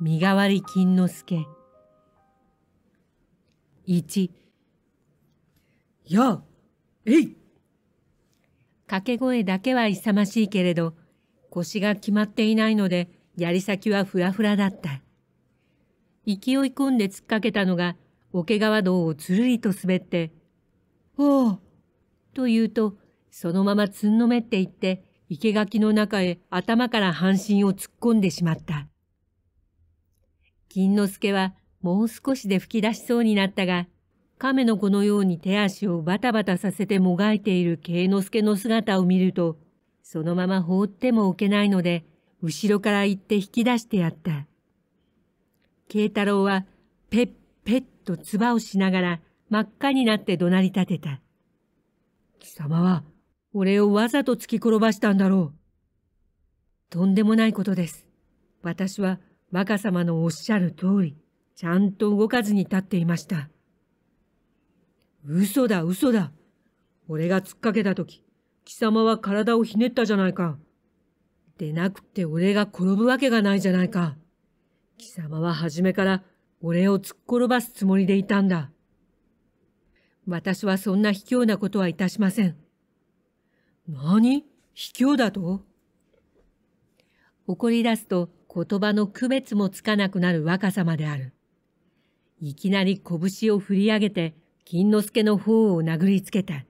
身代わり金之助一やえい掛け声だけは勇ましいけれど腰が決まっていないので、槍先はふらふらだった。勢い込んで突っかけたのが、桶川道をつるりと滑って、おおと言うと、そのままつんのめっていって、生垣の中へ頭から半身を突っ込んでしまった。金之助はもう少しで吹き出しそうになったが、亀の子のように手足をバタバタさせてもがいている慶之助の姿を見ると、そのまま放っても置けないので、後ろから行って引き出してやった。慶太郎は、ペッペッと唾をしながら真っ赤になって怒鳴り立てた。貴様は、俺をわざと突き転ばしたんだろう。とんでもないことです。私は、若様のおっしゃる通り、ちゃんと動かずに立っていました。嘘だ、嘘だ。俺が突っかけたとき、貴様は体をひねったじゃないか。でなくて俺が転ぶわけがないじゃないか。貴様は初めから俺を突っ転ばすつもりでいたんだ。私はそんな卑怯なことはいたしません。何卑怯だと怒り出すと言葉の区別もつかなくなる若さまである。いきなり拳を振り上げて金之助の方を殴りつけた。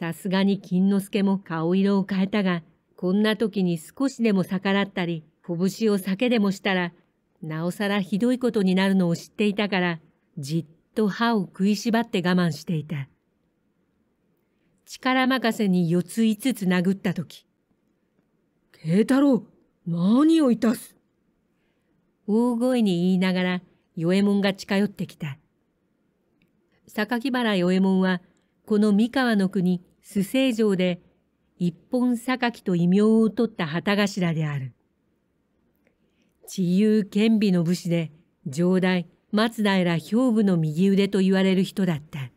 さすがに金之助も顔色を変えたが、こんな時に少しでも逆らったり、拳を避けでもしたら、なおさらひどいことになるのを知っていたから、じっと歯を食いしばって我慢していた。力任せに四つ五つ殴った時。慶太郎、何をいたす大声に言いながら、与右衛門が近寄ってきた。榊原与右衛門は、この三河の国、須成城で一本榊と異名を取った旗頭である。自由兼備の武士で、上代、松平兵部の右腕と言われる人だった。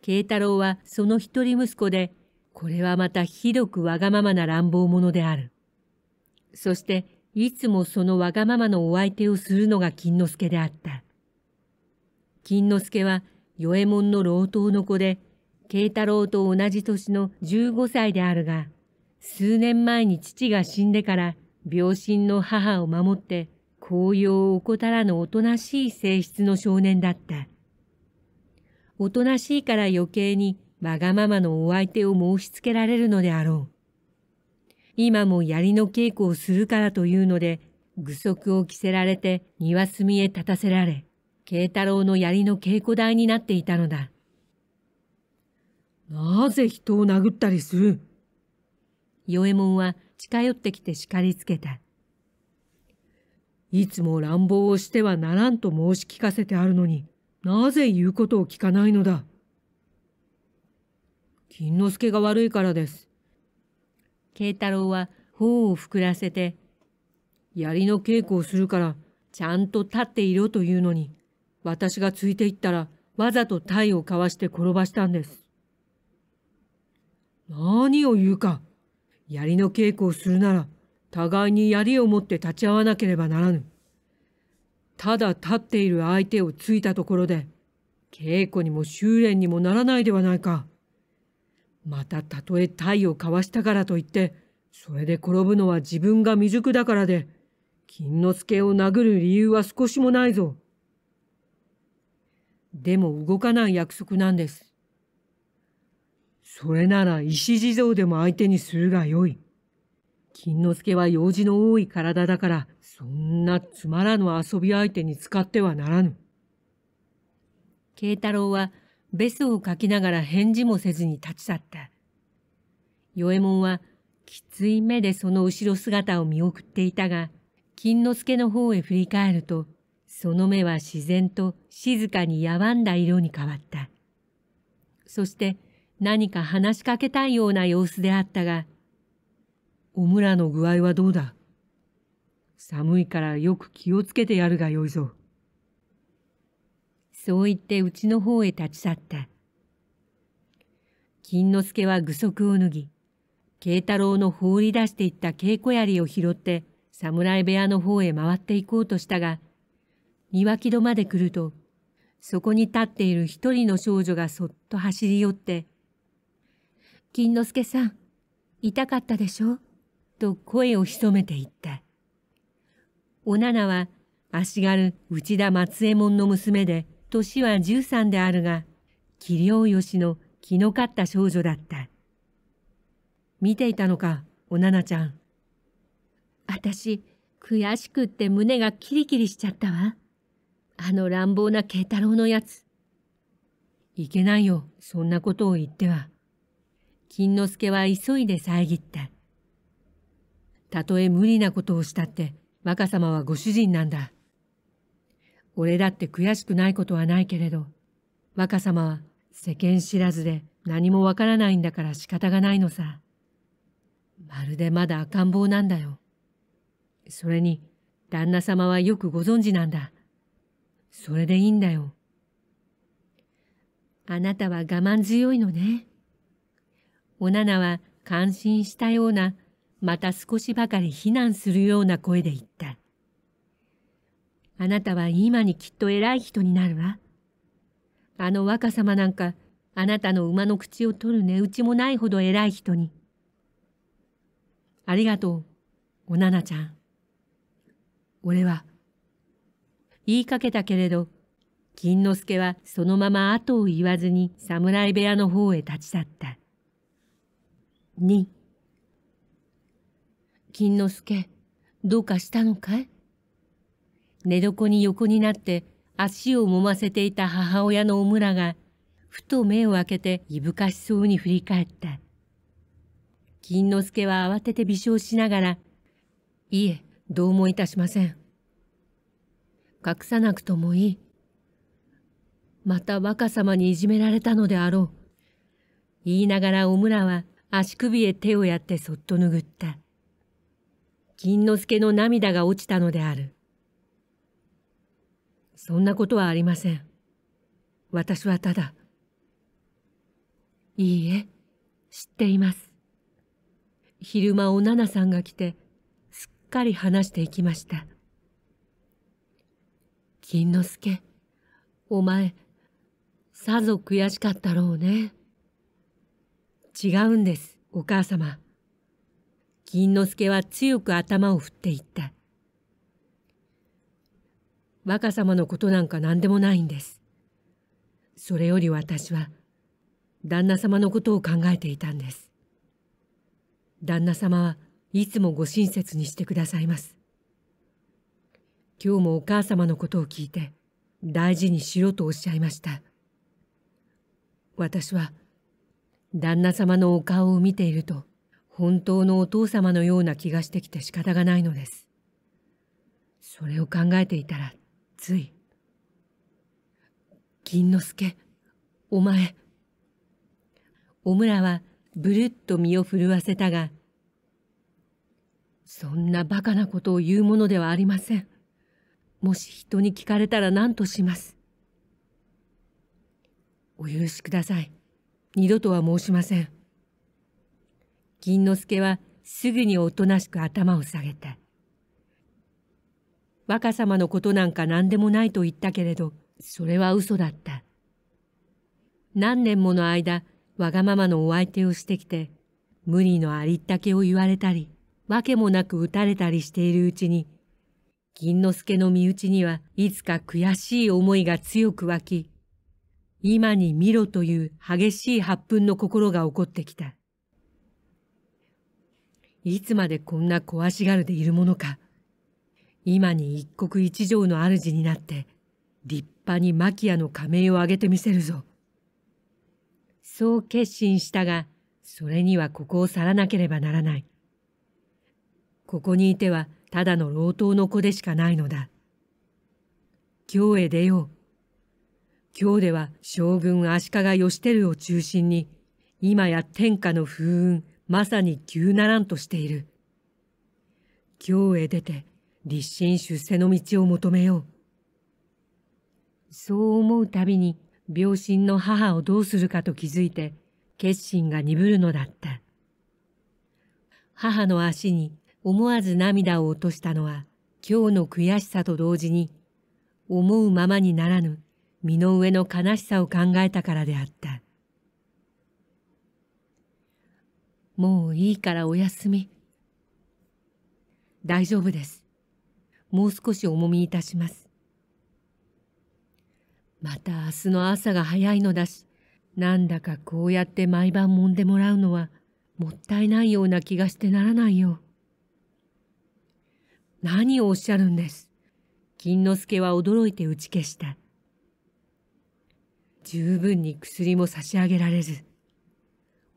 慶太郎はその一人息子で、これはまたひどくわがままな乱暴者である。そして、いつもそのわがままのお相手をするのが金之助であった。金之助は、与右衛門の老頭の子で、慶太郎と同じ年の15歳であるが、数年前に父が死んでから病身の母を守って紅葉を怠らぬおとなしい性質の少年だった。おとなしいから余計にわがままのお相手を申し付けられるのであろう。今も槍の稽古をするからというので、愚足を着せられて庭隅へ立たせられ、慶太郎の槍の稽古台になっていたのだ。なぜ人を殴ったりする与右衛門は近寄ってきて叱りつけた。いつも乱暴をしてはならんと申し聞かせてあるのになぜ言うことを聞かないのだ。金之助が悪いからです。慶太郎は頬を膨らせて、槍の稽古をするからちゃんと立っていろというのに、私がついていったらわざと体をかわして転ばしたんです。何を言うか。槍の稽古をするなら、互いに槍を持って立ち会わなければならぬ。ただ立っている相手をついたところで、稽古にも修練にもならないではないか。またたとえ体をかわしたからといって、それで転ぶのは自分が未熟だからで、金之助を殴る理由は少しもないぞ。でも動かない約束なんです。それなら石地蔵でも相手にするがよい。金之助は用事の多い体だから、そんなつまらぬ遊び相手に使ってはならぬ。慶太郎は、ベスを書きながら返事もせずに立ち去った。与右衛門は、きつい目でその後ろ姿を見送っていたが、金之助の方へ振り返ると、その目は自然と静かにやわんだ色に変わった。そして、何か話しかけたいような様子であったが、お村の具合はどうだ寒いからよく気をつけてやるがよいぞ。そう言ってうちの方へ立ち去った。金之助は具足を脱ぎ、慶太郎の放り出していった稽古槍を拾って侍部屋の方へ回っていこうとしたが、庭木戸まで来ると、そこに立っている一人の少女がそっと走り寄って、金之助さん、痛かったでしょと声を潜めて言った。おななは足軽内田松右衛門の娘で、年は13であるが、器量しの気のかった少女だった。見ていたのか、おななちゃん。私、悔しくって胸がキリキリしちゃったわ。あの乱暴な慶太郎のやつ。いけないよ、そんなことを言っては。金之助は急いで遮った。たとえ無理なことをしたって、若様はご主人なんだ。俺だって悔しくないことはないけれど、若様は世間知らずで何もわからないんだから仕方がないのさ。まるでまだ赤ん坊なんだよ。それに、旦那様はよくご存知なんだ。それでいいんだよ。あなたは我慢強いのね。おななは感心したような、また少しばかり非難するような声で言った。あなたは今にきっと偉い人になるわ。あの若様なんか、あなたの馬の口を取る値打ちもないほど偉い人に。ありがとう、おななちゃん。俺は。言いかけたけれど、金之助はそのまま後を言わずに侍部屋の方へ立ち去った。に。金之助、どうかしたのかい寝床に横になって足を揉ませていた母親のおむらが、ふと目を開けていぶかしそうに振り返った。金之助は慌てて微笑しながら、いえ、どうもいたしません。隠さなくともいい。また若様にいじめられたのであろう。言いながらおむらは足首へ手をやってそっと拭った。金之助の涙が落ちたのである。そんなことはありません。私はただ。いいえ、知っています。昼間お奈々さんが来て、すっかり話していきました。金之助、お前、さぞ悔しかったろうね。違うんです、お母様。金之助は強く頭を振っていった。若様のことなんか何でもないんです。それより私は、旦那様のことを考えていたんです。旦那様はいつもご親切にしてくださいます。今日もお母様のことを聞いて、大事にしろとおっしゃいました。私は、旦那様のお顔を見ていると本当のお父様のような気がしてきて仕方がないのです。それを考えていたらつい。銀之助、お前。お村はぶるっと身を震わせたが、そんなバカなことを言うものではありません。もし人に聞かれたら何とします。お許しください。二度とは申しません。銀之助はすぐにおとなしく頭を下げた。若様のことなんか何でもないと言ったけれど、それは嘘だった。何年もの間、わがままのお相手をしてきて、無理のありったけを言われたり、わけもなく打たれたりしているうちに、銀之助の身内にはいつか悔しい思いが強く湧き、今に見ろという激しい発奮の心が起こってきた。いつまでこんな壊しがるでいるものか。今に一国一城の主になって、立派にマキアの仮名をあげてみせるぞ。そう決心したが、それにはここを去らなければならない。ここにいては、ただの老頭の子でしかないのだ。京へ出よう。京では将軍足利義輝を中心に、今や天下の風雲、まさに急ならんとしている。京へ出て、立身出世の道を求めよう。そう思うたびに、病身の母をどうするかと気づいて、決心が鈍るのだった。母の足に思わず涙を落としたのは、今日の悔しさと同時に、思うままにならぬ身の上の悲しさを考えたからであった。もういいからお休み。大丈夫です。もう少し重みいたします。また明日の朝が早いのだし、なんだかこうやって毎晩揉んでもらうのはもったいないような気がしてならないよ。何をおっしゃるんです。金之助は驚いて打ち消した。十分に薬も差し上げられず、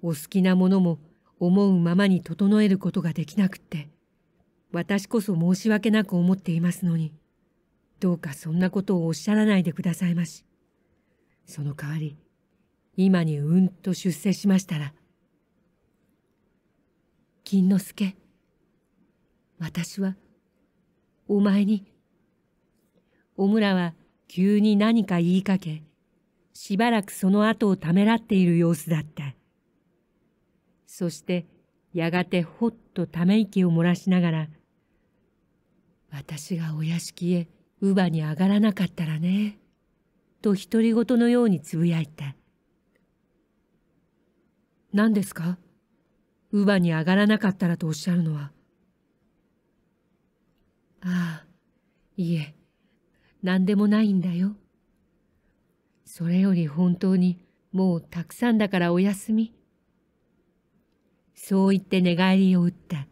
お好きなものも思うままに整えることができなくって、私こそ申し訳なく思っていますのに、どうかそんなことをおっしゃらないでくださいまし。その代わり、今にうんと出世しましたら、金之助、私は、お前に、おむらは急に何か言いかけ、しばらくその後をためらっている様子だった。そしてやがてほっとため息を漏らしながら、私がお屋敷へ乳母に上がらなかったらね、と独り言のようにつぶやいた。何ですか乳母に上がらなかったらとおっしゃるのは。ああ、いえ、何でもないんだよ。それより本当にもうたくさんだからおやすみ。そう言って寝返りを打った。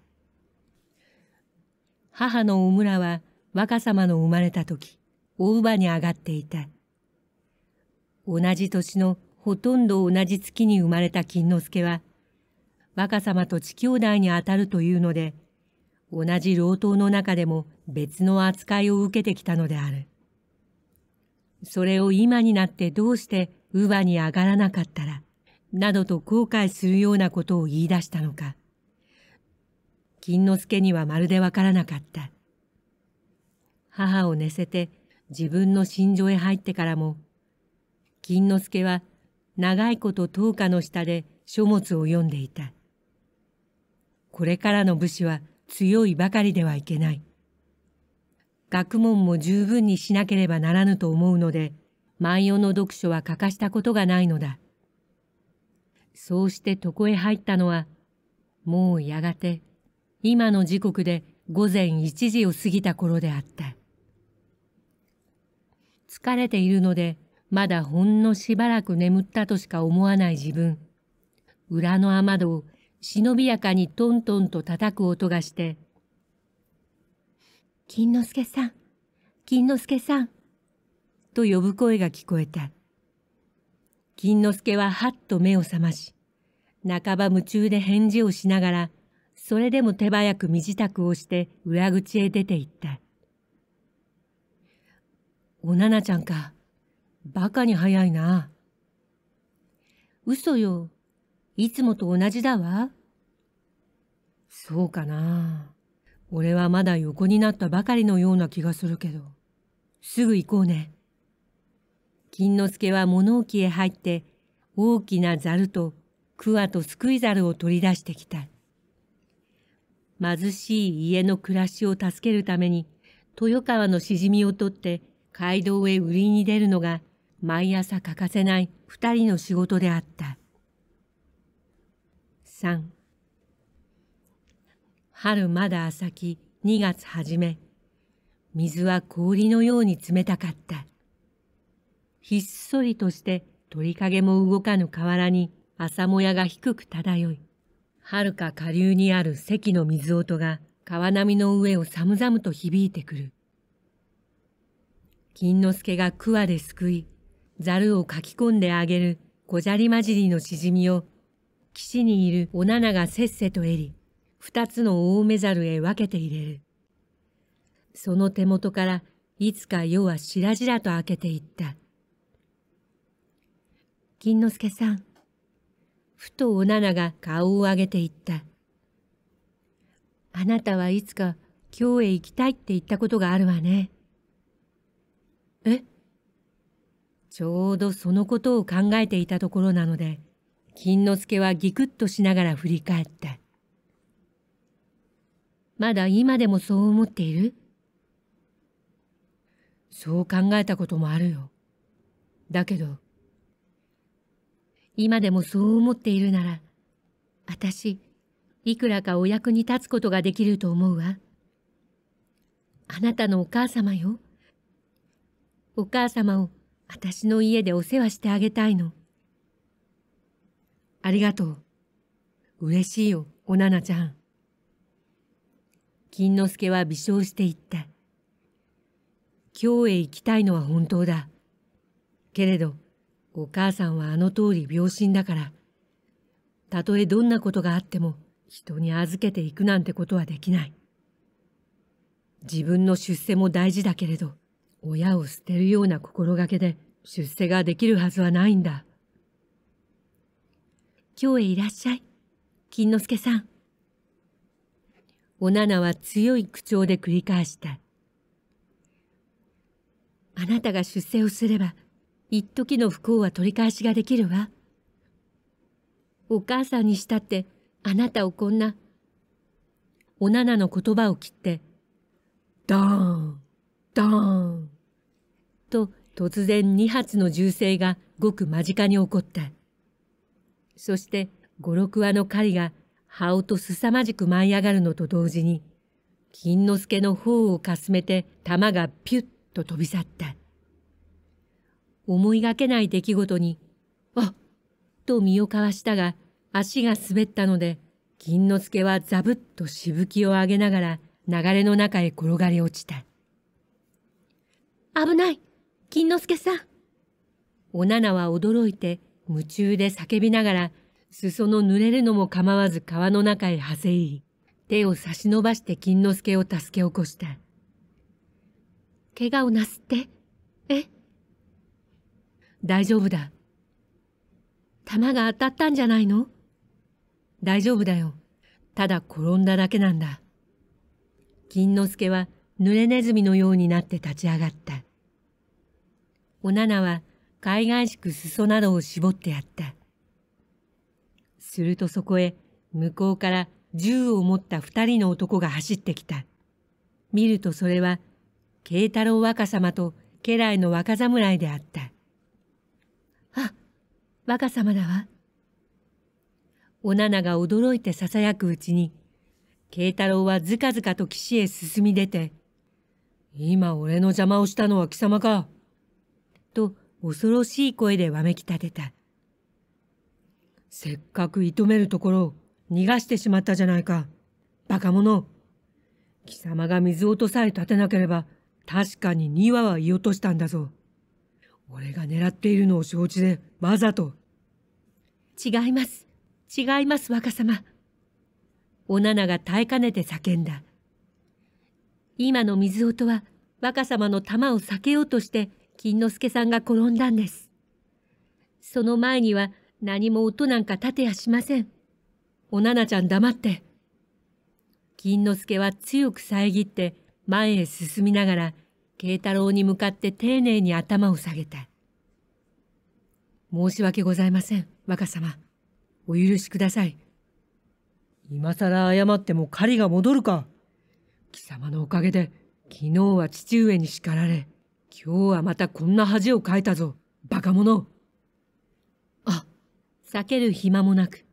母のお村は若様の生まれた時、大乳に上がっていた。同じ年のほとんど同じ月に生まれた金之助は、若様と地兄弟にあたるというので、同じ老頭の中でも別の扱いを受けてきたのである。それを今になってどうして乳母に上がらなかったら、などと後悔するようなことを言い出したのか。金之助にはまるでわからなかった。母を寝せて自分の心情へ入ってからも、金之助は長いこと灯火の下で書物を読んでいた。これからの武士は強いばかりではいけない。学問も十分にしなければならぬと思うので、万葉の読書は欠かしたことがないのだ。そうして床へ入ったのは、もうやがて、今の時刻で午前1時を過ぎた頃であった。疲れているので、まだほんのしばらく眠ったとしか思わない自分。裏の雨戸を忍びやかにトントンと叩く音がして、金之助さん金之助さん」と呼ぶ声が聞こえた金之助ははっと目を覚まし半ば夢中で返事をしながらそれでも手早く身支度をして裏口へ出て行った「おななちゃんかバカに早いな」「嘘よいつもと同じだわ」「そうかな」俺はまだ横になったばかりのような気がするけど、すぐ行こうね。金之助は物置へ入って、大きなざると桑とすくいざるを取り出してきた。貧しい家の暮らしを助けるために、豊川のしじみを取って街道へ売りに出るのが、毎朝欠かせない二人の仕事であった。三、春まだ浅き2月初め水は氷のように冷たかったひっそりとして鳥影も動かぬ河原に朝もやが低く漂いはるか下流にある関の水音が川波の上を寒々と響いてくる金之助が桑ですくいざるをかき込んであげる小砂利混じりのしじみを岸にいるおながせっせとえり二つの大目猿へ分けて入れる。その手元からいつか夜はしらじらと開けていった。金之助さん。ふとおななが顔を上げていった。あなたはいつか今日へ行きたいって言ったことがあるわね。えちょうどそのことを考えていたところなので、金之助はぎくっとしながら振り返った。まだ今でもそう思っているそう考えたこともあるよ。だけど、今でもそう思っているなら、私、いくらかお役に立つことができると思うわ。あなたのお母様よ。お母様を私の家でお世話してあげたいの。ありがとう。嬉しいよ、おななちゃん。金之助は微笑して言った。京へ行きたいのは本当だ。けれど、お母さんはあの通り病身だから、たとえどんなことがあっても人に預けていくなんてことはできない。自分の出世も大事だけれど、親を捨てるような心がけで出世ができるはずはないんだ。今日へいらっしゃい、金之助さん。おななは強い口調で繰り返した。あなたが出世をすれば、一時の不幸は取り返しができるわ。お母さんにしたって、あなたをこんな、おななの言葉を切って、ドーン、ドーン、と突然2発の銃声がごく間近に起こった。そして、五六羽の狩りが羽音すさまじく舞い上がるのと同時に金之助の頬をかすめて玉がピュッと飛び去った思いがけない出来事に「あっ!」と身をかわしたが足が滑ったので金之助はザブッとしぶきを上げながら流れの中へ転がり落ちた危ない金之助さんおななは驚いて夢中で叫びながら裾の濡れるのも構わず川の中へはせい、手を差し伸ばして金之助を助け起こした。怪我をなすってえ大丈夫だ。弾が当たったんじゃないの大丈夫だよ。ただ転んだだけなんだ。金之助は濡れネズミのようになって立ち上がった。おななは、海外しく裾などを絞ってやった。するとそこへ向こうから銃を持った二人の男が走ってきた。見るとそれは慶太郎若様と家来の若侍であった。あ、若様だわ。おななが驚いて囁くうちに、慶太郎はずかずかと岸へ進み出て、今俺の邪魔をしたのは貴様か。と恐ろしい声でわめき立てた。せっかく射止めるところを逃がしてしまったじゃないか。バカ者。貴様が水音さえ立てなければ、確かに2羽は居落としたんだぞ。俺が狙っているのを承知で、わざと。違います。違います、若様。おななが耐えかねて叫んだ。今の水音は、若様の玉を避けようとして、金之助さんが転んだんです。その前には、何も音なんか立てやしません。おななちゃん黙って。金之助は強く遮って前へ進みながら、慶太郎に向かって丁寧に頭を下げた。申し訳ございません、若様。お許しください。今更謝っても狩りが戻るか。貴様のおかげで、昨日は父上に叱られ、今日はまたこんな恥をかいたぞ、バカ者。避ける暇もなく、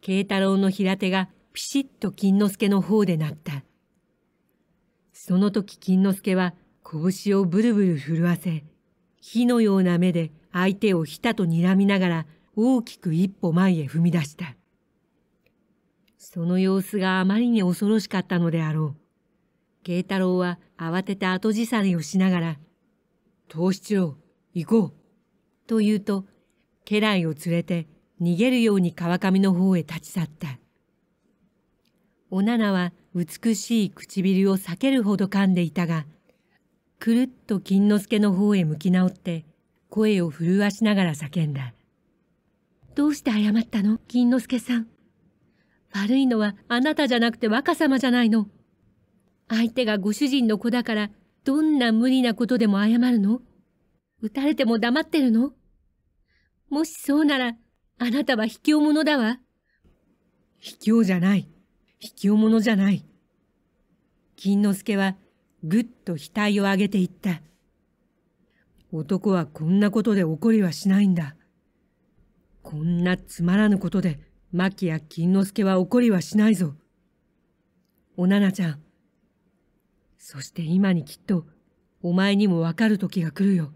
慶太郎の平手がピシッと金之助の方で鳴った。その時金之助は拳をブルブル震わせ、火のような目で相手をひたと睨みながら大きく一歩前へ踏み出した。その様子があまりに恐ろしかったのであろう。慶太郎は慌てて後じさりをしながら、東七郎、行こうと言うと、家来を連れて逃げるように川上の方へ立ち去った。おななは美しい唇を避けるほど噛んでいたが、くるっと金之助の方へ向き直って、声を震わしながら叫んだ。どうして謝ったの金之助さん。悪いのはあなたじゃなくて若様じゃないの。相手がご主人の子だから、どんな無理なことでも謝るの撃たれても黙ってるのもしそうなら、あなたは卑怯者だわ。卑怯じゃない。卑怯者じゃない。金之助はぐっと額を上げていった。男はこんなことで怒りはしないんだ。こんなつまらぬことで、牧や金之助は怒りはしないぞ。おななちゃん。そして今にきっと、お前にもわかる時が来るよ。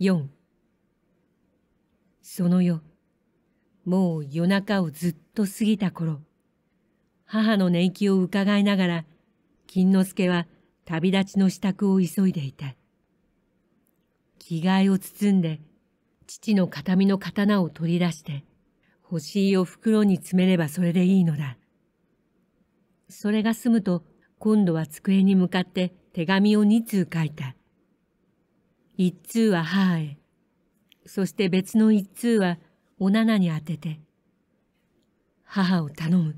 4その夜、もう夜中をずっと過ぎた頃、母の寝息を伺いながら、金之助は旅立ちの支度を急いでいた。着替えを包んで、父の形見の刀を取り出して、星しいを袋に詰めればそれでいいのだ。それが済むと、今度は机に向かって手紙を二通書いた。一通は母へ、そして別の一通はおななに宛てて、母を頼む、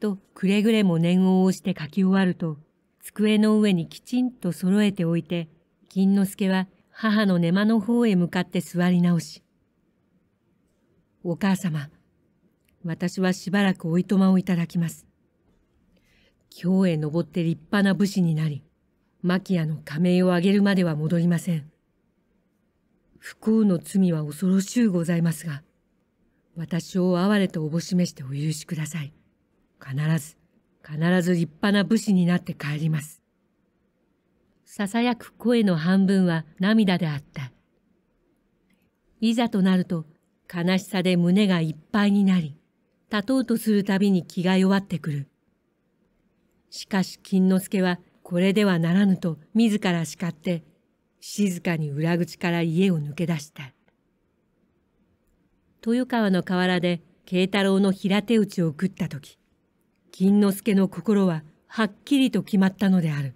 とくれぐれも念を押して書き終わると、机の上にきちんと揃えておいて、金之助は母の寝間の方へ向かって座り直し、お母様、私はしばらくおいとまをいただきます。京へ登って立派な武士になり、牧屋の仮名をあげるまでは戻りません。不幸の罪は恐ろしゅうございますが、私を哀れとおぼしめしてお許しください。必ず、必ず立派な武士になって帰ります。囁く声の半分は涙であった。いざとなると悲しさで胸がいっぱいになり、立とうとするたびに気が弱ってくる。しかし金之助はこれではならぬと自ら叱って静かに裏口から家を抜け出した。豊川の河原で慶太郎の平手打ちを食った時、金之助の心ははっきりと決まったのである。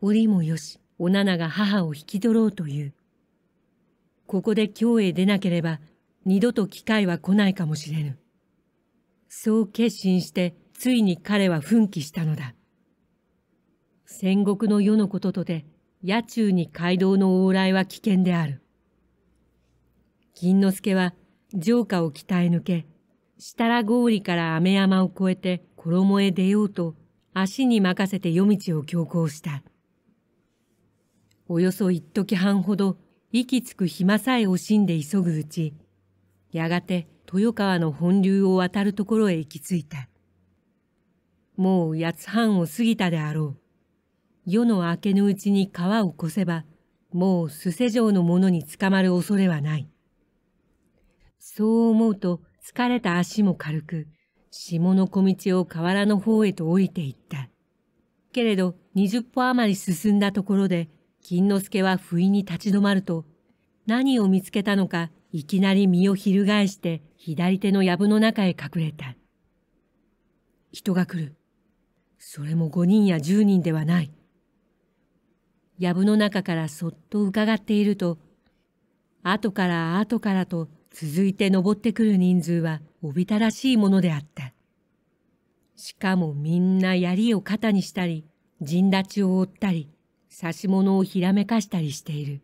折もよし、おななが母を引き取ろうという。ここで京へ出なければ、二度と機会は来ないかもしれぬ。そう決心して、ついに彼は奮起したのだ。戦国の世のこととて、野中に街道の往来は危険である。銀之助は城下を鍛え抜け、設楽氷から雨山を越えて衣へ出ようと足に任せて夜道を強行した。およそ一時半ほど息つく暇さえ惜しんで急ぐうち、やがて豊川の本流を渡るところへ行き着いた。もう八つ半を過ぎたであろう。夜の明けぬうちに川を越せば、もうすせ城の者に捕まる恐れはない。そう思うと疲れた足も軽く、下の小道を河原の方へと降りていった。けれど、二十歩余り進んだところで、金之助は不意に立ち止まると、何を見つけたのか、いきなり身を翻して、左手の藪の中へ隠れた。人が来る。それも五人や十人ではない。藪の中からそっと伺っていると、後から後からと続いて登ってくる人数はおびただしいものであった。しかもみんな槍を肩にしたり、陣立ちを追ったり、差し物をひらめかしたりしている。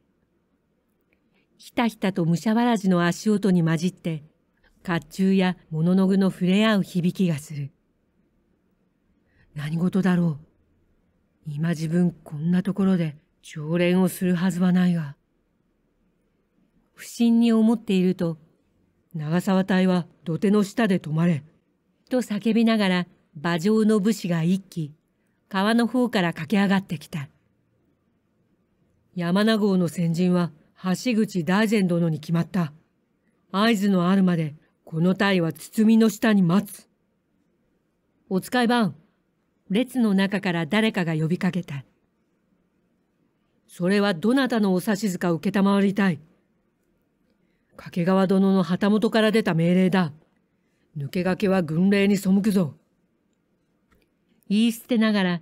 ひたひたと武者わらじの足音に混じって、甲冑や物の具の触れ合う響きがする。何事だろう今自分こんなところで常連をするはずはないが。不審に思っていると、長沢隊は土手の下で止まれ。と叫びながら、馬上の武士が一気、川の方から駆け上がってきた。山名号の先人は橋口大善殿に決まった。合図のあるまで、この隊は包みの下に待つ。お使い番、列の中から誰かが呼びかけた。それはどなたのお指図か受けたまわりたい。掛川殿の旗本から出た命令だ。抜け駆けは軍令に背くぞ。言い捨てながら、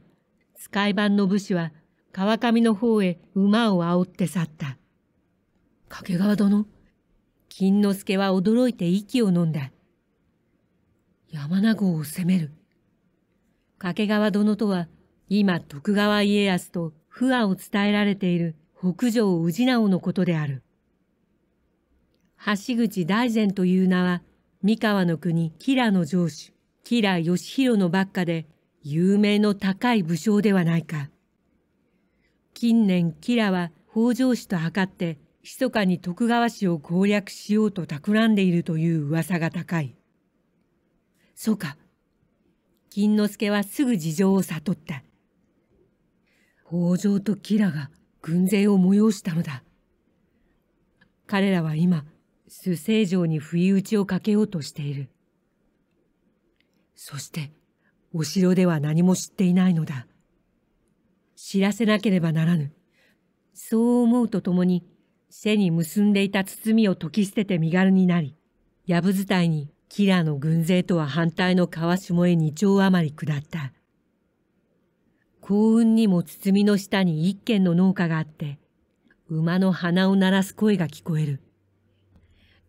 使い番の武士は川上の方へ馬を煽って去った。掛川殿、金之助は驚いて息を飲んだ。山名号を攻める。掛川殿とは、今徳川家康と不和を伝えられている北条氏直のことである。橋口大善という名は、三河の国吉良の城主、吉良義弘の幕下で、有名の高い武将ではないか。近年吉良は北条氏と図って、密かに徳川氏を攻略しようと企んでいるという噂が高い。そうか、金之助はすぐ事情を悟った北条とキラが軍勢を催したのだ彼らは今須西城に不意打ちをかけようとしているそしてお城では何も知っていないのだ知らせなければならぬそう思うとともに背に結んでいた包みを解き捨てて身軽になり藪伝いにキラの軍勢とは反対の川下へ2丁余り下った。幸運にも包みの下に一軒の農家があって、馬の鼻を鳴らす声が聞こえる。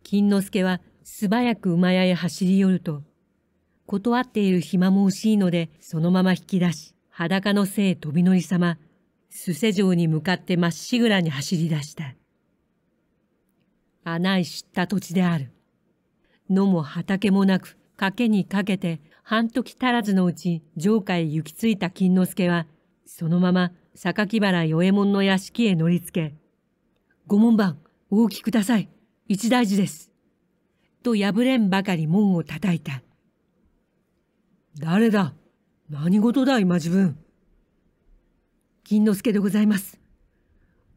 金之助は素早く馬屋へ走り寄ると、断っている暇も惜しいので、そのまま引き出し、裸の背へ飛び乗り様、すせ城に向かってまっしぐらに走り出した。穴い知った土地である。野も畑もなく、賭けにかけて、半時足らずのうち城下へ行き着いた金之助は、そのまま榊原与右衛門の屋敷へ乗りつけ、ご門番、お聞きください。一大事です。と破れんばかり門を叩いた。誰だ何事だ今自分。金之助でございます。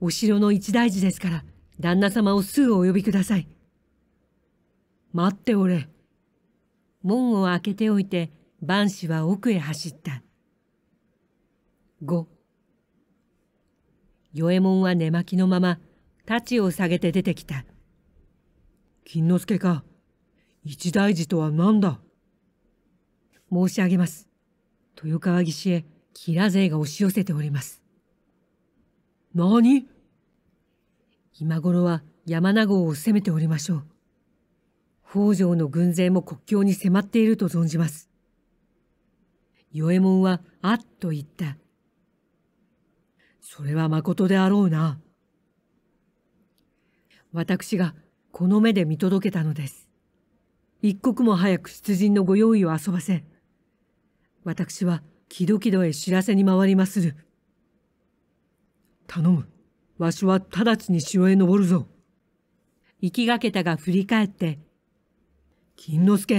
お城の一大事ですから、旦那様をすぐお呼びください。待っておれ。門を開けておいて万氏は奥へ走った。5与右衛門は寝巻きのまま太刀を下げて出てきた。金之助か一大事とは何だ申し上げます。豊川岸へ吉良勢が押し寄せております。何今頃は山名号を攻めておりましょう。北条の軍勢も国境に迫っていると存じます。与右衛門は、あっと言った。それは誠であろうな。私がこの目で見届けたのです。一刻も早く出陣のご用意を遊ばせ。私は、キドキドへ知らせに回りまする。頼む。わしは直ちに城へ登るぞ。行きがけたが振り返って、金之助、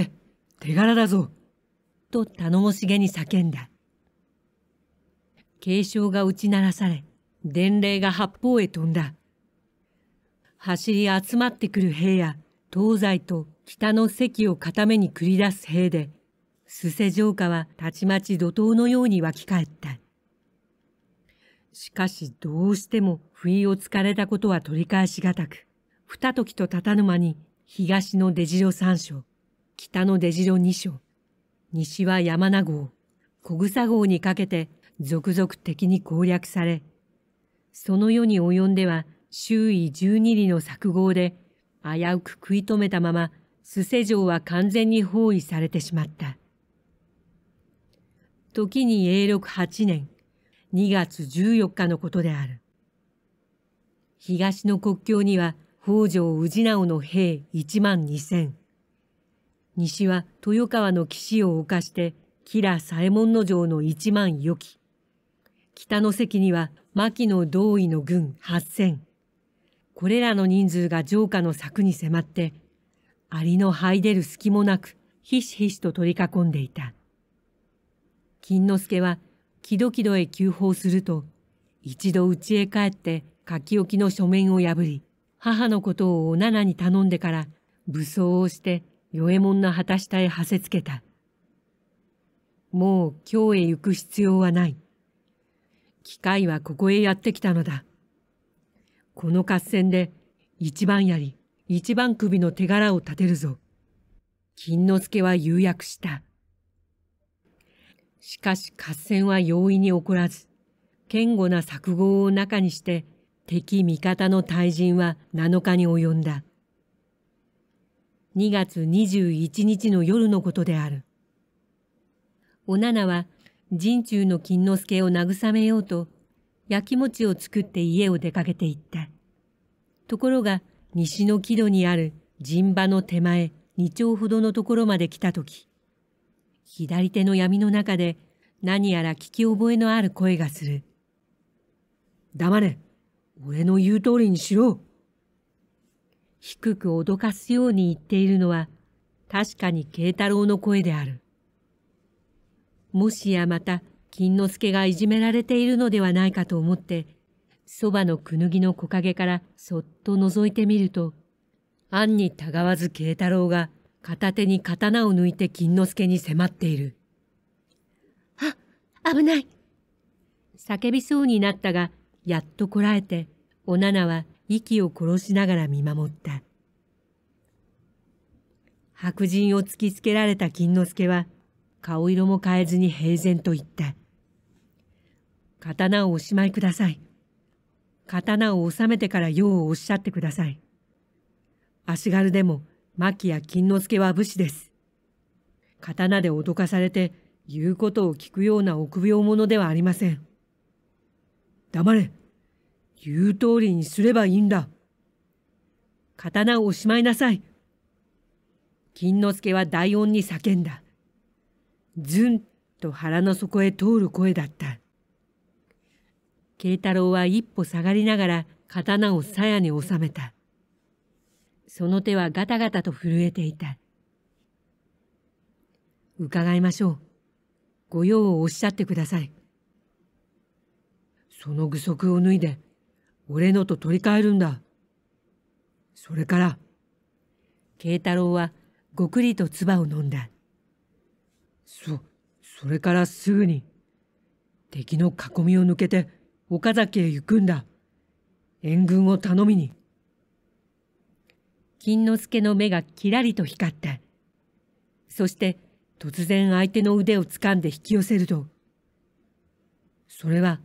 手柄だぞ。と頼もしげに叫んだ。警鐘が打ち鳴らされ、伝令が八方へ飛んだ。走り集まってくる兵や、東西と北の席を固めに繰り出す兵で、須瀬城下はたちまち怒涛のように湧き返った。しかしどうしても不意をつかれたことは取り返しがたく、二時と立たぬ間に東の出城参照。北の出城2所、西は山名号、小草号にかけて続々敵に攻略され、その世に及んでは周囲十二里の作号で危うく食い止めたまま、須勢城は完全に包囲されてしまった。時に永禄八年、2月14日のことである。東の国境には北条氏直の兵1万2千。西は豊川の岸を犯して吉良左衛門城の一万余き北の関には牧野同意の軍八千これらの人数が城下の柵に迫って蟻の這い出る隙もなくひしひしと取り囲んでいた金之助は木戸木戸へ急報すると一度家へ帰って書き置きの書面を破り母のことをおなに頼んでから武装をして与右衛門の旗下へはせつけた。もう京へ行く必要はない。機械はここへやってきたのだ。この合戦で一番槍、一番首の手柄を立てるぞ。金之助は誘約した。しかし合戦は容易に起こらず、堅固な錯誤を中にして敵味方の退陣は7日に及んだ。2月21日の夜のことである。おななは陣中の金之助を慰めようと、焼き餅を作って家を出かけていった。ところが、西の木戸にある陣場の手前2丁ほどのところまで来たとき、左手の闇の中で何やら聞き覚えのある声がする。黙れ俺の言う通りにしろ低く脅かすように言っているのは確かに慶太郎の声である。もしやまた金之助がいじめられているのではないかと思ってそばのくぬぎの木陰からそっと覗いてみると暗にたがわず慶太郎が片手に刀を抜いて金之助に迫っている。あ、危ない叫びそうになったが、やっとこらえて、おななは息を殺しながら見守った。白人を突きつけられた金之助は、顔色も変えずに平然と言った。刀をおしまいください。刀を収めてから用をおっしゃってください。足軽でも、牧や金之助は武士です。刀で脅かされて、言うことを聞くような臆病者ではありません。黙れ言う通りにすればいいんだ。刀をしまいなさい。金之助は大音に叫んだ。ずんと腹の底へ通る声だった。慶太郎は一歩下がりながら刀を鞘に収めた。その手はガタガタと震えていた。伺いましょう。御用をおっしゃってください。その具足を脱いで、俺のと取り替えるんだ。それから、慶太郎はごくりと唾を飲んだ。そ、それからすぐに、敵の囲みを抜けて岡崎へ行くんだ。援軍を頼みに。金之助の目がキラリと光った。そして突然相手の腕を掴んで引き寄せると、それは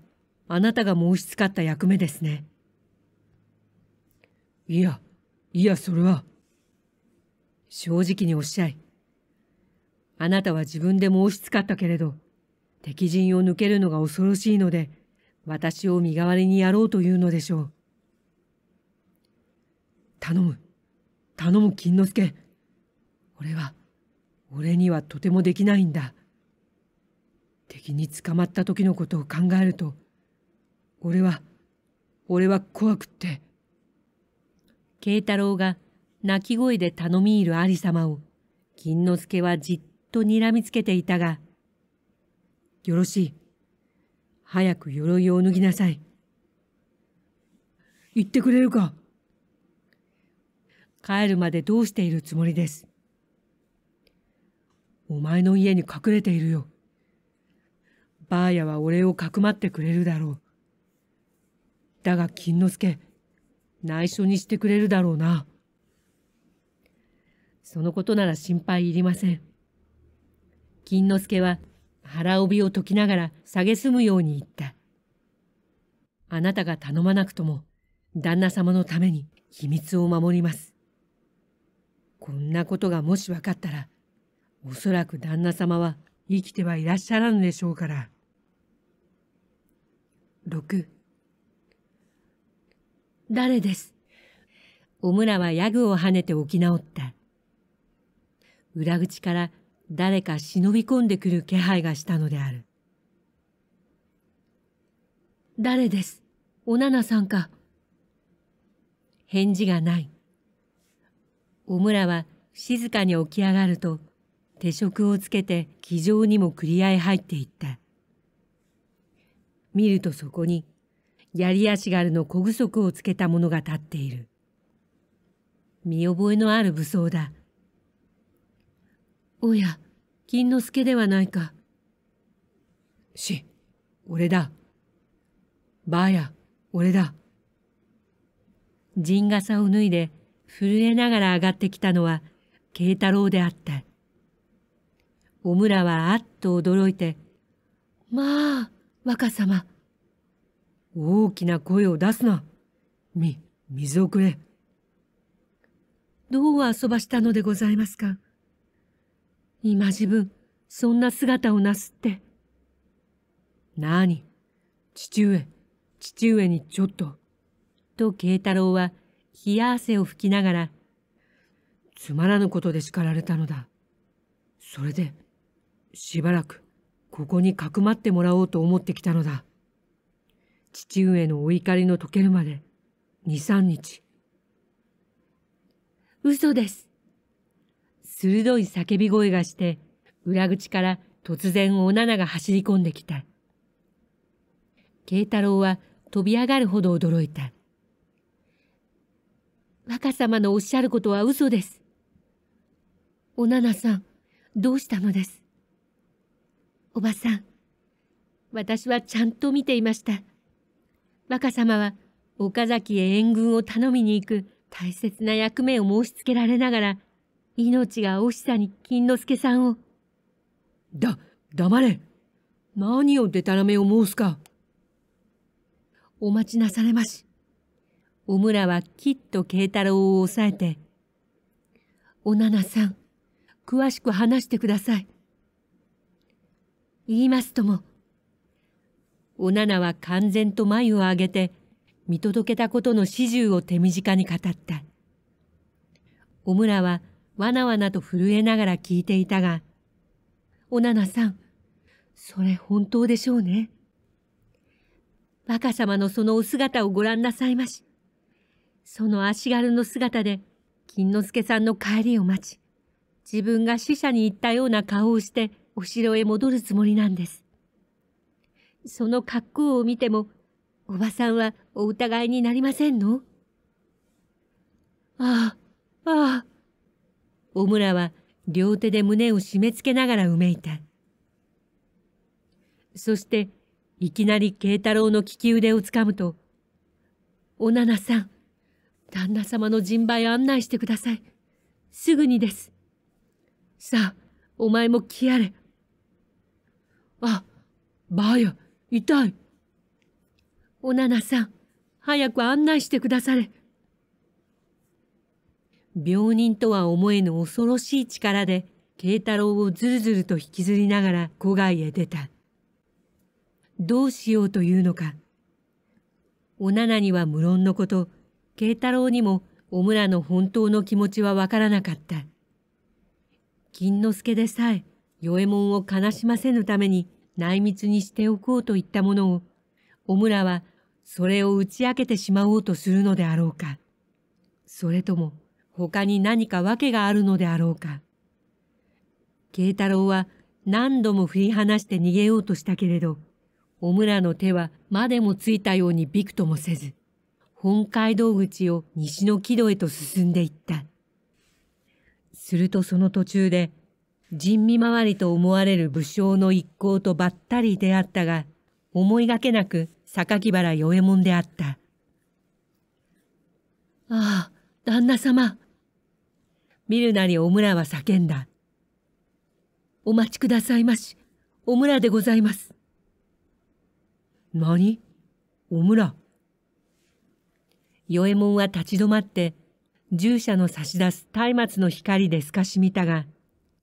あなたが申しつかった役目ですね。いや、いや、それは。正直におっしゃい。あなたは自分で申しつかったけれど、敵陣を抜けるのが恐ろしいので、私を身代わりにやろうというのでしょう。頼む、頼む、金之助。俺は、俺にはとてもできないんだ。敵に捕まった時のことを考えると、俺は俺は怖くって慶太郎が泣き声で頼み入る有様を金之助はじっと睨みつけていたが「よろしい早く鎧を脱ぎなさい」「言ってくれるか?」帰るまでどうしているつもりです。お前の家に隠れているよ。ばあやは俺をかくまってくれるだろう。だが金之助、内緒にしてくれるだろうな。そのことなら心配いりません。金之助は腹帯を解きながら蔑むように言った。あなたが頼まなくとも、旦那様のために秘密を守ります。こんなことがもし分かったら、おそらく旦那様は生きてはいらっしゃらぬでしょうから。6誰です。おむらはヤグを跳ねて起き直った。裏口から誰か忍び込んでくる気配がしたのである。誰です。おななさんか。返事がない。おむらは静かに起き上がると、手職をつけて気丈にも繰り合い入っていった。見るとそこに槍足軽の小具足をつけた者が立っている。見覚えのある武装だ。おや、金之助ではないか。し、俺だ。ばあや、俺だ。陣傘を脱いで震えながら上がってきたのは慶太郎であった。おむらはあっと驚いて、まあ、若様、大きな声を出すな。み、水をくれ。どう遊ばしたのでございますか。今自分、そんな姿をなすって。なに、父上、父上にちょっと。と慶太郎は、冷や汗を拭きながら、つまらぬことで叱られたのだ。それで、しばらく、ここにかくまってもらおうと思ってきたのだ。父上のお怒りの解けるまで二三日。嘘です。鋭い叫び声がして、裏口から突然おななが走り込んできた。慶太郎は飛び上がるほど驚いた。若様のおっしゃることは嘘です。おななさん、どうしたのです。おばさん、私はちゃんと見ていました。若様は岡崎へ援軍を頼みに行く大切な役目を申し付けられながら、命が惜しさに金之助さんを。だ、黙れ何をでたらめを申すか。お待ちなされまし。お村はきっと慶太郎を抑えて、おななさん、詳しく話してください。言いますとも、おななは完全と眉を上げて、見届けたことの始終を手短に語った。おむらはわなわなと震えながら聞いていたが、おななさん、それ本当でしょうね。若様のそのお姿をご覧なさいまし。その足軽の姿で、金之助さんの帰りを待ち、自分が死者に行ったような顔をして、お城へ戻るつもりなんです。その格好を見ても、おばさんはお疑いになりませんのああ、ああ。おむらは両手で胸を締め付けながらうめいた。そして、いきなり慶太郎の利き腕をつかむと、おななさん、旦那様の人馬案内してください。すぐにです。さあ、お前も来やれ。あ、ばあや、痛い。おななさん、早く案内してくだされ。病人とは思えぬ恐ろしい力で、慶太郎をずるずると引きずりながら古外へ出た。どうしようというのか。おななには無論のこと、慶太郎にもおむらの本当の気持ちはわからなかった。金之助でさえ、与右衛門を悲しませぬために、内密にしておこうといったものを、おむらはそれを打ち明けてしまおうとするのであろうか。それとも他に何か訳があるのであろうか。慶太郎は何度も振り離して逃げようとしたけれど、おむらの手はまでもついたようにびくともせず、本街道口を西の木戸へと進んでいった。するとその途中で、人見回りと思われる武将の一行とばったり出会ったが、思いがけなく榊原与右衛門であった。ああ、旦那様。見るなりお村は叫んだ。お待ちくださいまし。お村でございます。何お村。与右衛門は立ち止まって、従者の差し出す松明の光で透かし見たが、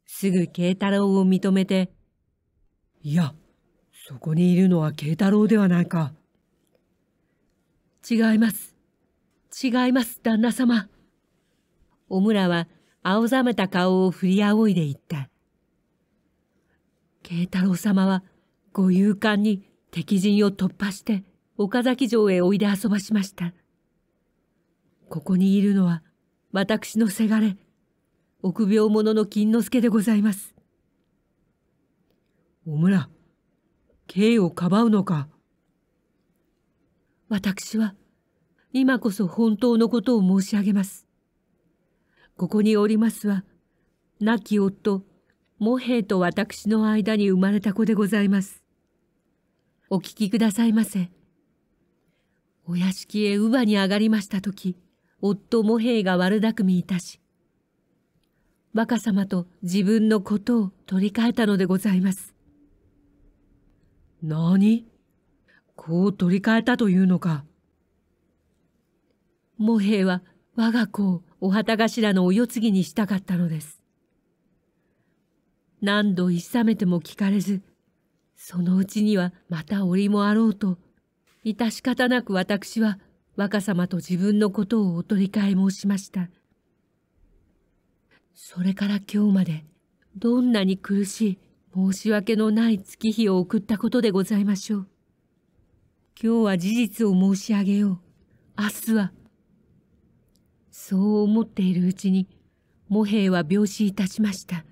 すぐ慶太郎を認めて、いや、そこにいるのは慶太郎ではないか。違います。違います、旦那様。おむらは青ざめた顔を振り仰いで言った。慶太郎様はご勇敢に敵陣を突破して岡崎城へおいで遊ばしました。ここにいるのは私のせがれ、臆病者の金之助でございます。おむら、刑をかばうのか。私は、今こそ本当のことを申し上げます。ここにおりますは、亡き夫、茂平と私の間に生まれた子でございます。お聞きくださいませ。お屋敷へ乳母に上がりましたとき、夫茂平が悪巧みいたし、若様と自分のことを取り替えたのでございます。何こう取り替えたというのか。茂平は我が子をお旗頭のお世継ぎにしたかったのです。何度いさめても聞かれず、そのうちにはまた折もあろうと、致し方なく私は若様と自分のことをお取り替え申しました。それから今日までどんなに苦しい申し訳のない月日を送ったことでございましょう。今日は事実を申し上げよう。明日は。そう思っているうちに、母兵は病死いたしました。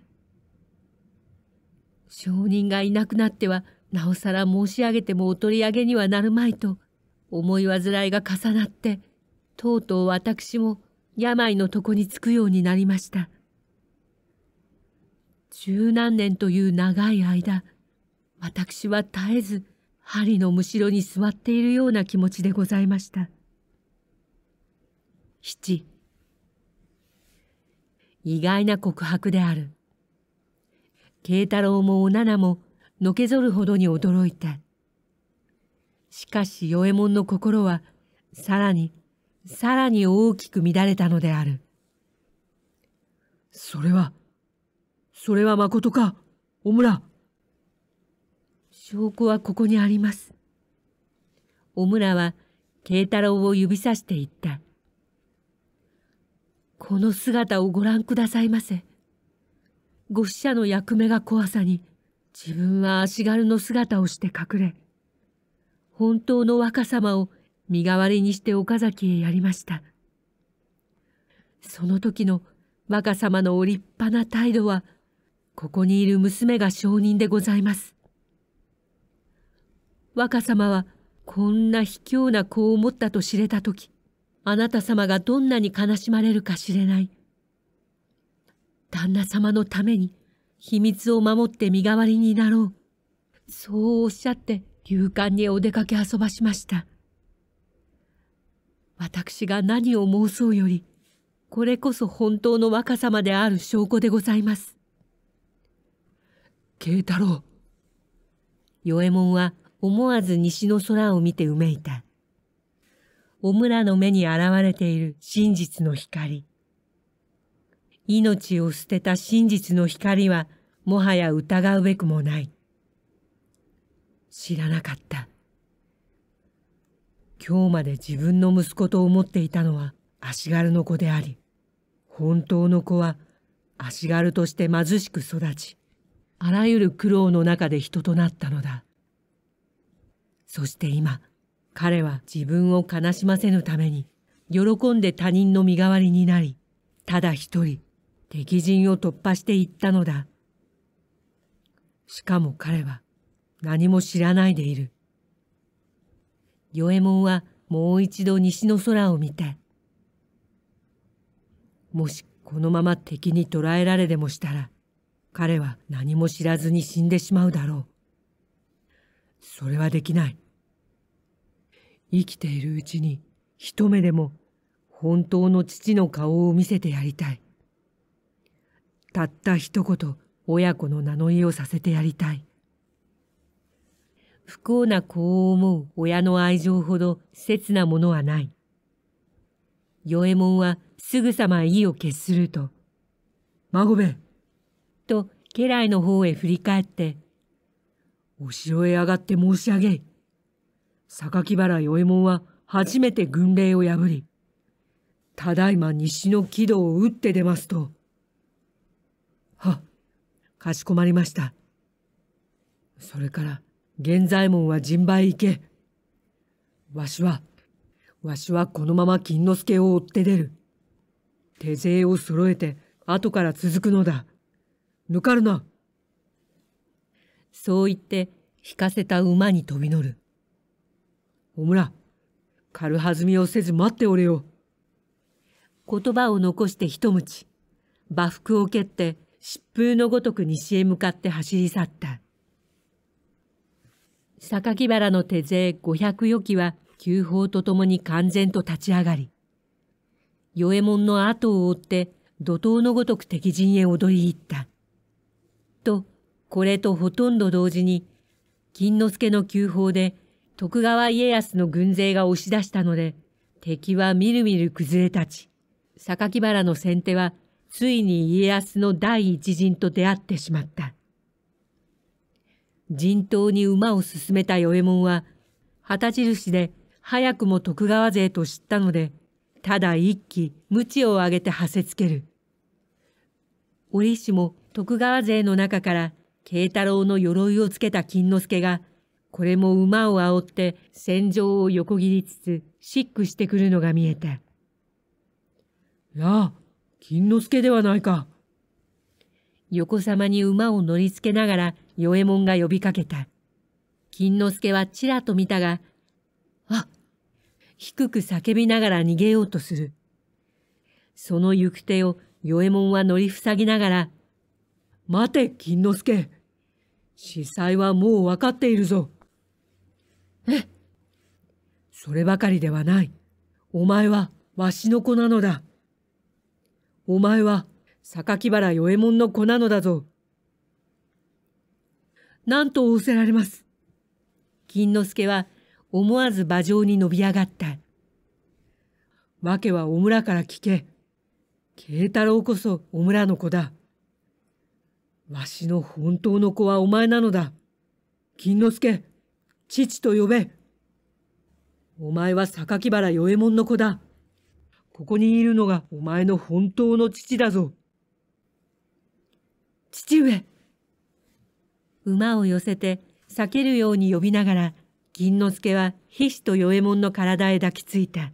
証人がいなくなっては、なおさら申し上げてもお取り上げにはなるまいと、思い煩いが重なって、とうとう私も病の床につくようになりました。十何年という長い間私は絶えず針のむしろに座っているような気持ちでございました七、意外な告白である慶太郎もおなものけぞるほどに驚いたしかし与右衛門の心はさらにさらに大きく乱れたのであるそれはそれはまことか、おむら。証拠はここにあります。おむらは慶太郎を指さして言った。この姿をご覧くださいませ。ご死者の役目が怖さに、自分は足軽の姿をして隠れ、本当の若様を身代わりにして岡崎へやりました。その時の若様のお立派な態度は、ここにいる娘が証人でございます。若様はこんな卑怯な子を持ったと知れた時、あなた様がどんなに悲しまれるか知れない。旦那様のために秘密を守って身代わりになろう。そうおっしゃって勇敢にお出かけ遊ばしました。私が何を申そうより、これこそ本当の若様である証拠でございます。慶太郎与右衛門は思わず西の空を見てうめいた。お村の目に現れている真実の光。命を捨てた真実の光はもはや疑うべくもない。知らなかった。今日まで自分の息子と思っていたのは足軽の子であり、本当の子は足軽として貧しく育ち、あらゆる苦労の中で人となったのだそして今彼は自分を悲しませぬために喜んで他人の身代わりになりただ一人敵陣を突破していったのだしかも彼は何も知らないでいる与右衛門はもう一度西の空を見てもしこのまま敵に捕らえられでもしたら彼は何も知らずに死んでしまうだろう。それはできない。生きているうちに一目でも本当の父の顔を見せてやりたい。たった一言親子の名乗りをさせてやりたい。不幸な子を思う親の愛情ほど切なものはない。与右衛門はすぐさま意を決すると、孫兵衛、と家来の方へ振り返って、お城へ上がって申し上げい。榊原与右衛門は初めて軍令を破り、ただいま西の軌道を打って出ますと。は、かしこまりました。それから、源左衛門は陣馬へ行け。わしは、わしはこのまま金之助を追って出る。手勢を揃えて、後から続くのだ。抜かるなそう言って引かせた馬に飛び乗るおむら軽はずみをせず待っておれよ言葉を残して一むち馬服を蹴って疾風のごとく西へ向かって走り去った榊原の手勢五百余機は急砲とともに完全と立ち上がり与右衛門の後を追って怒涛のごとく敵陣へ踊り入ったと、これとほとんど同時に、金之助の旧法で徳川家康の軍勢が押し出したので、敵はみるみる崩れ立ち、榊原の先手はついに家康の第一陣と出会ってしまった。陣頭に馬を進めた与右衛門は、旗印で早くも徳川勢と知ったので、ただ一気、無知を上げてはせつける。折しも徳川勢の中から慶太郎の鎧をつけた金之助が、これも馬を煽って戦場を横切りつつ、シックしてくるのが見えた。やあ、金之助ではないか。横さまに馬を乗りつけながら、与右衛門が呼びかけた。金之助はちらと見たが、あ低く叫びながら逃げようとする。その行く手を与右衛門は乗りふさぎながら待て、金之助。司祭はもう分かっているぞ。えそればかりではない。お前はわしの子なのだ。お前は榊原与右衛門の子なのだぞ。なんと仰せられます。金之助は思わず馬上に伸び上がった。訳はお村から聞け。慶太郎こそお村の子だ。わしの本当の子はお前なのだ。金之助、父と呼べ。お前は榊原与右衛門の子だ。ここにいるのがお前の本当の父だぞ。父上。馬を寄せて避けるように呼びながら、銀之助は菱と与右衛門の体へ抱きついた。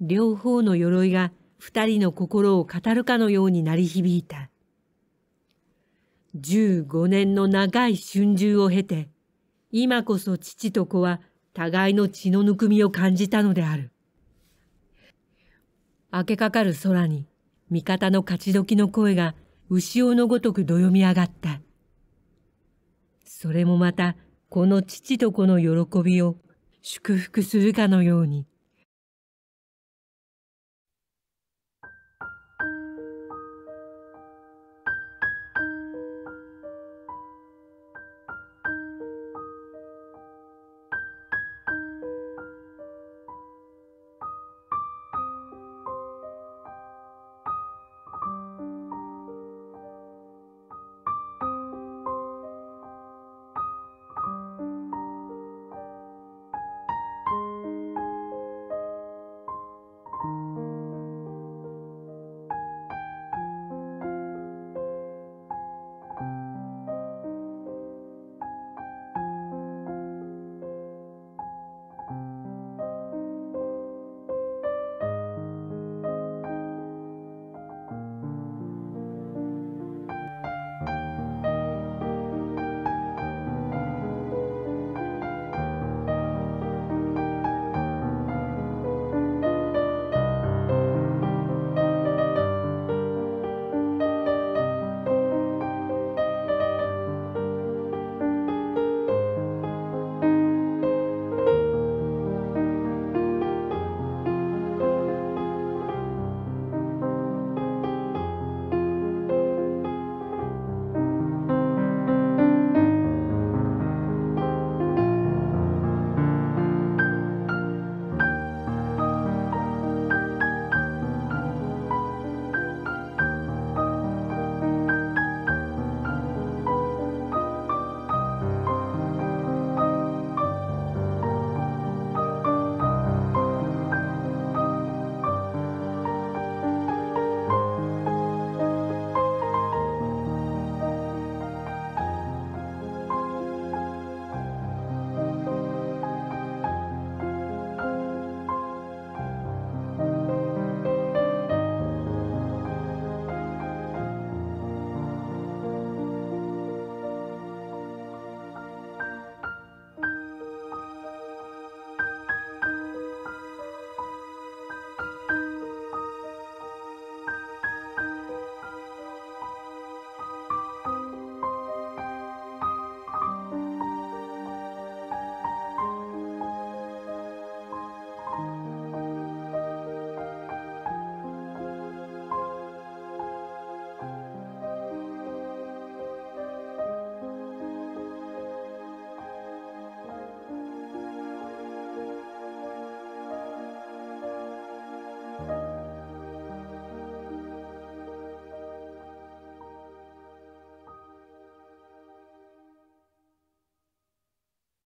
両方の鎧が二人の心を語るかのように鳴り響いた。15年の長い春秋を経て、今こそ父と子は互いの血のぬくみを感じたのである。明けかかる空に、味方の勝ち時の声が牛尾のごとくどよみ上がった。それもまた、この父と子の喜びを祝福するかのように、